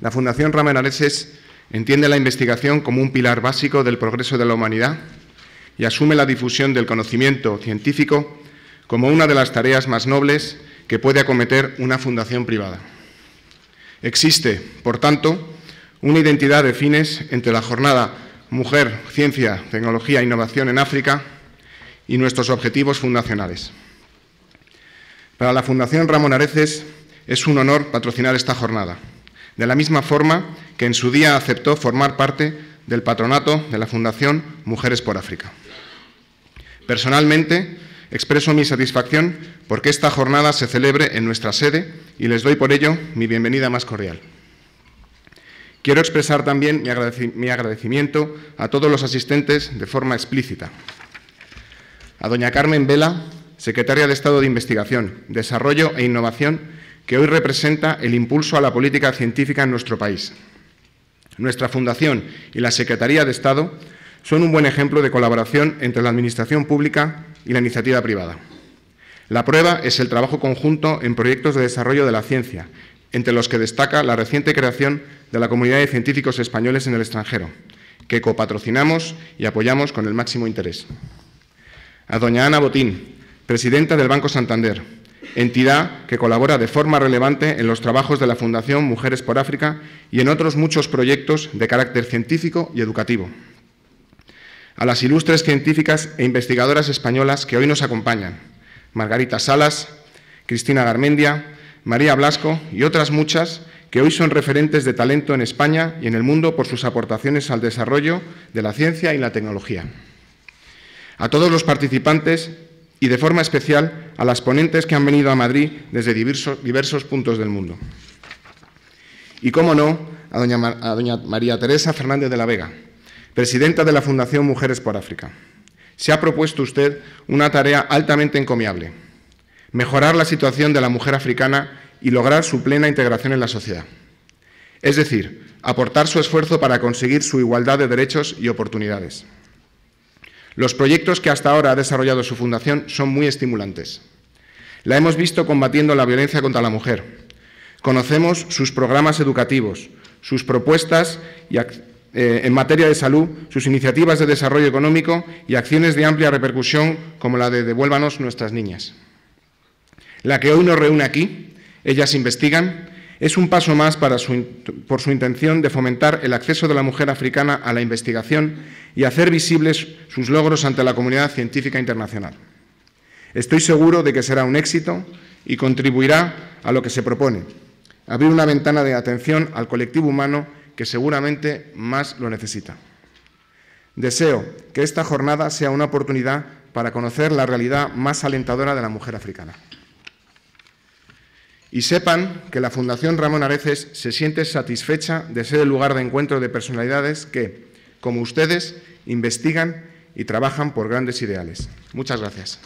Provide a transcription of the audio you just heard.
La Fundación Ramón Areces entiende la investigación como un pilar básico del progreso de la humanidad y asume la difusión del conocimiento científico como una de las tareas más nobles que puede acometer una fundación privada. Existe, por tanto, una identidad de fines entre la jornada Mujer, Ciencia, Tecnología e Innovación en África y nuestros objetivos fundacionales. Para la Fundación Ramón Areces es un honor patrocinar esta jornada de la misma forma que en su día aceptó formar parte del patronato de la Fundación Mujeres por África. Personalmente, expreso mi satisfacción porque esta jornada se celebre en nuestra sede y les doy por ello mi bienvenida más cordial. Quiero expresar también mi agradecimiento a todos los asistentes de forma explícita. A doña Carmen Vela, secretaria de Estado de Investigación, Desarrollo e Innovación que hoy representa el impulso a la política científica en nuestro país. Nuestra Fundación y la Secretaría de Estado son un buen ejemplo de colaboración entre la Administración Pública y la iniciativa privada. La prueba es el trabajo conjunto en proyectos de desarrollo de la ciencia, entre los que destaca la reciente creación de la Comunidad de Científicos Españoles en el extranjero, que copatrocinamos y apoyamos con el máximo interés. A doña Ana Botín, presidenta del Banco Santander, entidad que colabora de forma relevante en los trabajos de la Fundación Mujeres por África y en otros muchos proyectos de carácter científico y educativo. A las ilustres científicas e investigadoras españolas que hoy nos acompañan, Margarita Salas, Cristina Garmendia, María Blasco y otras muchas que hoy son referentes de talento en España y en el mundo por sus aportaciones al desarrollo de la ciencia y la tecnología. A todos los participantes y de forma especial a las ponentes que han venido a Madrid desde diversos, puntos del mundo. Y cómo no, a doña María Teresa Fernández de la Vega, presidenta de la Fundación Mujeres por África. Se ha propuesto usted una tarea altamente encomiable, mejorar la situación de la mujer africana y lograr su plena integración en la sociedad. Es decir, aportar su esfuerzo para conseguir su igualdad de derechos y oportunidades. Los proyectos que hasta ahora ha desarrollado su fundación son muy estimulantes. La hemos visto combatiendo la violencia contra la mujer. Conocemos sus programas educativos, sus propuestas eh, en materia de salud, sus iniciativas de desarrollo económico y acciones de amplia repercusión como la de Devuélvanos nuestras niñas. La que hoy nos reúne aquí, ellas investigan, es un paso más por su intención de fomentar el acceso de la mujer africana a la investigación y hacer visibles sus logros ante la comunidad científica internacional. Estoy seguro de que será un éxito y contribuirá a lo que se propone, abrir una ventana de atención al colectivo humano que seguramente más lo necesita. Deseo que esta jornada sea una oportunidad para conocer la realidad más alentadora de la mujer africana. Y sepan que la Fundación Ramón Areces se siente satisfecha de ser el lugar de encuentro de personalidades que, como ustedes, investigan y trabajan por grandes ideales. Muchas gracias.